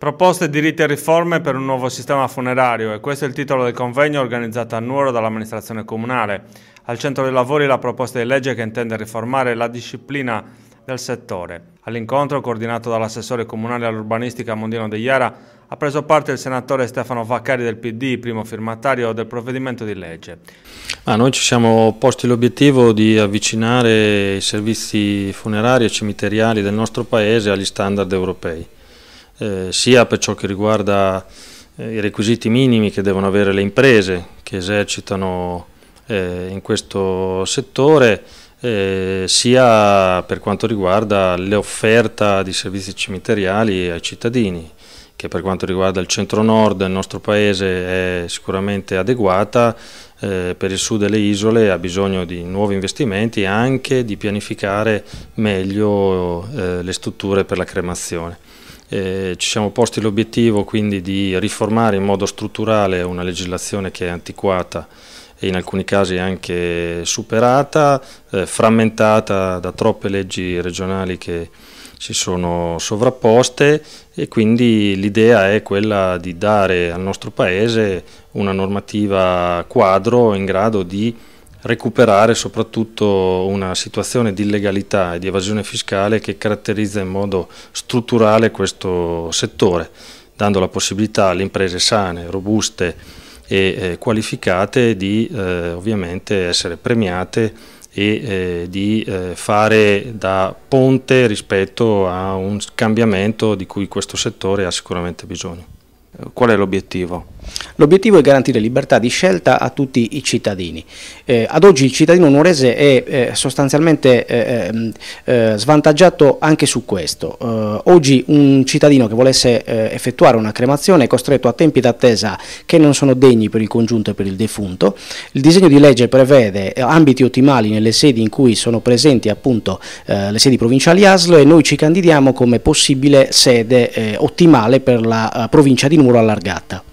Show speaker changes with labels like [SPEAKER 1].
[SPEAKER 1] Proposte diritti e riforme per un nuovo sistema funerario e questo è il titolo del convegno organizzato a Nuoro dall'amministrazione comunale. Al centro dei lavori la proposta di legge che intende riformare la disciplina del settore. All'incontro, coordinato dall'assessore comunale all'urbanistica Mondino De Iara, ha preso parte il senatore Stefano Vaccari del PD, primo firmatario del provvedimento di legge.
[SPEAKER 2] Ah, noi ci siamo posti l'obiettivo di avvicinare i servizi funerari e cimiteriali del nostro Paese agli standard europei. Eh, sia per ciò che riguarda eh, i requisiti minimi che devono avere le imprese che esercitano eh, in questo settore, eh, sia per quanto riguarda l'offerta di servizi cimiteriali ai cittadini che per quanto riguarda il centro-nord del nostro paese è sicuramente adeguata, eh, per il sud delle isole ha bisogno di nuovi investimenti e anche di pianificare meglio eh, le strutture per la cremazione. Eh, ci siamo posti l'obiettivo quindi di riformare in modo strutturale una legislazione che è antiquata e in alcuni casi anche superata, eh, frammentata da troppe leggi regionali che si sono sovrapposte e quindi l'idea è quella di dare al nostro Paese una normativa quadro in grado di recuperare soprattutto una situazione di illegalità e di evasione fiscale che caratterizza in modo strutturale questo settore, dando la possibilità alle imprese sane, robuste e eh, qualificate di eh, ovviamente essere premiate e eh, di eh, fare da ponte rispetto a un cambiamento di cui questo settore ha
[SPEAKER 3] sicuramente bisogno. Qual è l'obiettivo? L'obiettivo è garantire libertà di scelta a tutti i cittadini. Eh, ad oggi il cittadino nuorese è eh, sostanzialmente eh, ehm, eh, svantaggiato anche su questo. Eh, oggi un cittadino che volesse eh, effettuare una cremazione è costretto a tempi d'attesa che non sono degni per il congiunto e per il defunto. Il disegno di legge prevede ambiti ottimali nelle sedi in cui sono presenti appunto le sedi provinciali ASL e noi ci candidiamo come possibile sede ottimale per la provincia di Muro allargata.